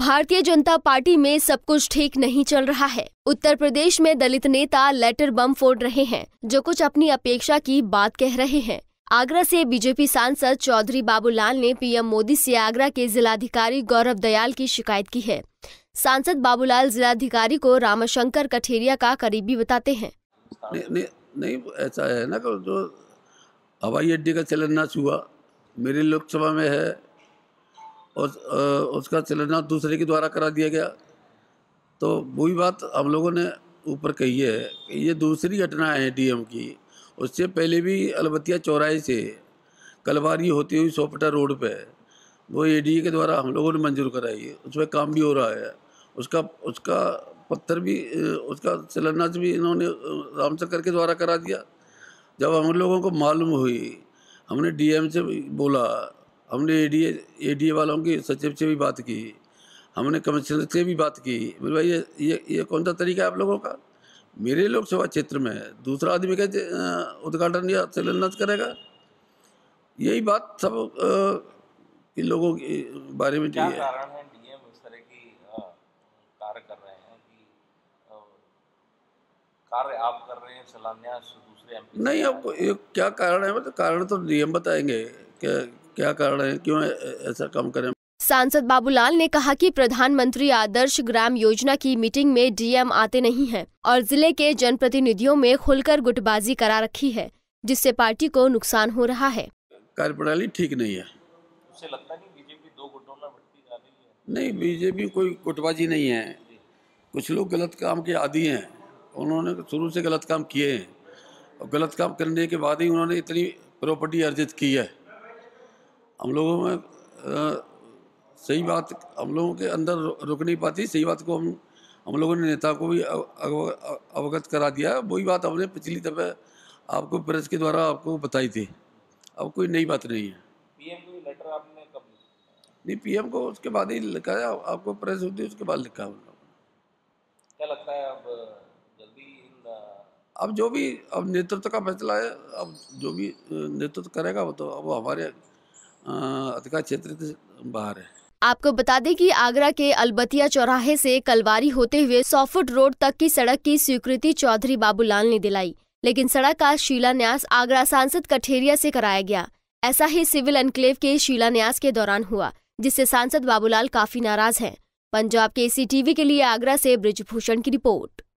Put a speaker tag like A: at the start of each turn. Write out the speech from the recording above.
A: भारतीय जनता पार्टी में सब कुछ ठीक नहीं चल रहा है उत्तर प्रदेश में दलित नेता लेटर बम फोड़ रहे हैं जो कुछ अपनी अपेक्षा की बात कह रहे हैं आगरा से बीजेपी सांसद चौधरी बाबूलाल ने पीएम मोदी से आगरा के जिलाधिकारी गौरव दयाल की शिकायत की है सांसद बाबूलाल जिलाधिकारी को रामशंकर कठेरिया का करीबी बताते हैं
B: नहीं, नहीं, नहीं ऐसा है ना जो हवाई अड्डे का चलन नाच हुआ मेरे लोकसभा में है और उसका चलना दूसरे के द्वारा करा दिया गया तो वही बात हम लोगों ने ऊपर कही है कि ये दूसरी घटना है डीएम की उससे पहले भी अलबतिया चौराहे से कलवारी होती हुई सोपटा रोड पे वो एडीए के द्वारा हम लोगों ने मंजूर कराई है उसमें काम भी हो रहा है उसका उसका पत्थर भी उसका शिलान्यास भी इन्होंने रामचक्कर के द्वारा करा दिया जब हम लोगों को मालूम हुई हमने डीएम से बोला हमने एडीए एडीए वालों के सचिव से भी बात की हमने कमिश्नर से भी बात की बोले भाई ये ये ये कौन सा तरीका है आप लोगों का मेरे लोकसभा क्षेत्र में दूसरा आदमी का उद्घाटन या शिलान्यास करेगा यही बात सब इन लोगों के बारे में क्या कारण है डीएम इस तरह की कार्य कर रहे हैं कि कार्य आप कर रहे हैं शिलान्यास दूसरे एमपी नहीं आपको क्या कारण है मतलब कारण तो डीएम बताएंगे क्या कारण है क्यों ऐसा कम करें
A: सांसद बाबूलाल ने कहा कि प्रधानमंत्री आदर्श ग्राम योजना की मीटिंग में डीएम आते नहीं हैं और जिले के जनप्रतिनिधियों में खुलकर गुटबाजी करा रखी है जिससे पार्टी को नुकसान हो रहा है
B: कार्यप्रणाली ठीक नहीं है उसे लगता नहीं बीजेपी दो गुटों में बढ़ती जा रही है नहीं बीजेपी कोई गुटबाजी नहीं है कुछ लोग गलत काम के आदि हैं उन्होंने तो शुरू से गलत काम किए हैं और गलत काम करने के बाद ही उन्होंने इतनी प्रॉपर्टी अर्जित की है हम लोगों में आ, सही बात हम लोगों के अंदर रुक नहीं पाती सही बात को हम हम लोगों ने नेता को भी अवगत करा दिया वही बात हमने पिछली दफ़े आपको प्रेस के द्वारा आपको बताई थी अब कोई नई बात नहीं है पीएम को लेटर आपने कब नहीं पीएम को उसके बाद ही लिखा है आपको प्रेस होती उसके बाद लिखा है क्या लगता है अब जल्दी अब जो भी अब नेतृत्व का फैसला है अब जो भी नेतृत्व करेगा वो तो अब हमारे अधिका क्षेत्र से बाहर है
A: आपको बता दें कि आगरा के अलबतिया चौराहे से कलवारी होते हुए सौ फुट रोड तक की सड़क की स्वीकृति चौधरी बाबूलाल ने दिलाई लेकिन सड़क का शिलान्यास आगरा सांसद कठेरिया से कराया गया ऐसा ही सिविल एनक्लेव के शिलान्यास के दौरान हुआ जिससे सांसद बाबूलाल काफी नाराज हैं। पंजाब के सी के लिए आगरा से ब्रिजभूषण की रिपोर्ट